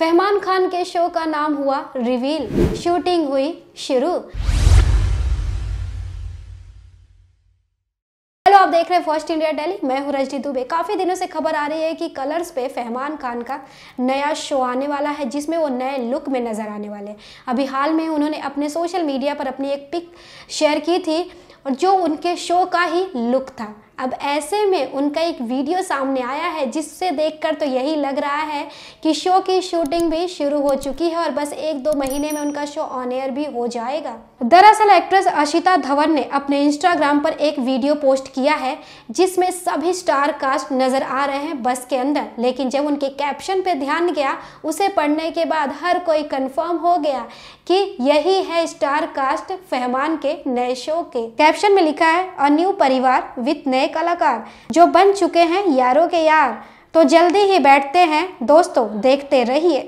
फहमान खान के शो का नाम हुआ रिवील शूटिंग हुई शुरू आप देख रहे हैं फर्स्ट इंडिया डेली मैं हूं रजनी दुबे काफ़ी दिनों से खबर आ रही है कि कलर्स पे फहमान खान का नया शो आने वाला है जिसमें वो नए लुक में नज़र आने वाले हैं अभी हाल में उन्होंने अपने सोशल मीडिया पर अपनी एक पिक शेयर की थी और जो उनके शो का ही लुक था अब ऐसे में उनका एक वीडियो सामने आया है जिससे देखकर तो यही लग रहा है कि शो की शूटिंग भी शुरू हो चुकी है और बस एक दो महीने में उनका शो ऑन एयर भी हो जाएगा दरअसल एक्ट्रेस अशिता धवन ने अपने इंस्टाग्राम पर एक वीडियो पोस्ट किया है जिसमें सभी स्टार कास्ट नजर आ रहे हैं बस के अंदर लेकिन जब उनके कैप्शन पे ध्यान गया उसे पढ़ने के बाद हर कोई कंफर्म हो गया कि यही है स्टार कास्ट फहमान के नए शो के कैप्शन में लिखा है अ न्यू परिवार विथ नए नए कलाकार जो बन चुके हैं यारों के यार तो जल्दी ही बैठते हैं दोस्तों देखते रहिए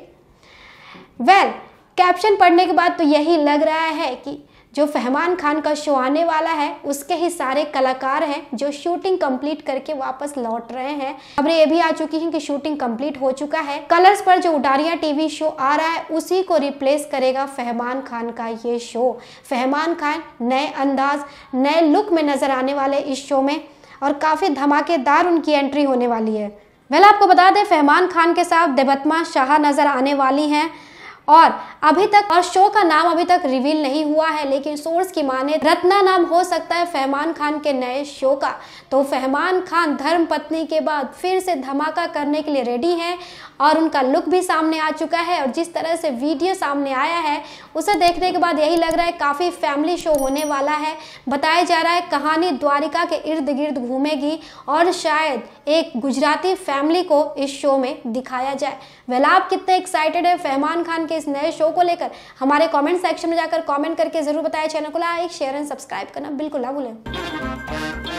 वेल well, कैप्शन पढ़ने के बाद तो यही लग रहा है कि जो फहमान खान का शो आने वाला है उसके ही सारे कलाकार हैं जो शूटिंग कंप्लीट करके वापस लौट रहे हैं खबरें ये भी आ चुकी हैं कि शूटिंग कंप्लीट हो चुका है कलर्स पर जो उडारिया टीवी शो आ रहा है उसी को रिप्लेस करेगा फहमान खान का ये शो फहमान खान नए अंदाज नए लुक में नजर आने वाले इस शो में और काफ़ी धमाकेदार उनकी एंट्री होने वाली है वेल आपको बता दें फहमान खान के साथ देवत्मा शाह नज़र आने वाली हैं और अभी तक और शो का नाम अभी तक रिवील नहीं हुआ है लेकिन सोर्स की माने रत्ना नाम हो सकता है फहमान खान के नए शो का तो फहमान खान धर्म पत्नी के बाद फिर से धमाका करने के लिए रेडी हैं और उनका लुक भी सामने आ चुका है और जिस तरह से वीडियो सामने आया है उसे देखने के बाद यही लग रहा है काफ़ी फैमिली शो होने वाला है बताया जा रहा है कहानी द्वारिका के इर्द गिर्द घूमेगी और शायद एक गुजराती फैमिली को इस शो में दिखाया जाए वेल आप कितने एक्साइटेड है फहमान खान के के इस नए शो को लेकर हमारे कमेंट सेक्शन में जाकर कमेंट करके जरूर बताएं चैनल को लाइक शेयर एंड सब्सक्राइब करना बिल्कुल ना भूलें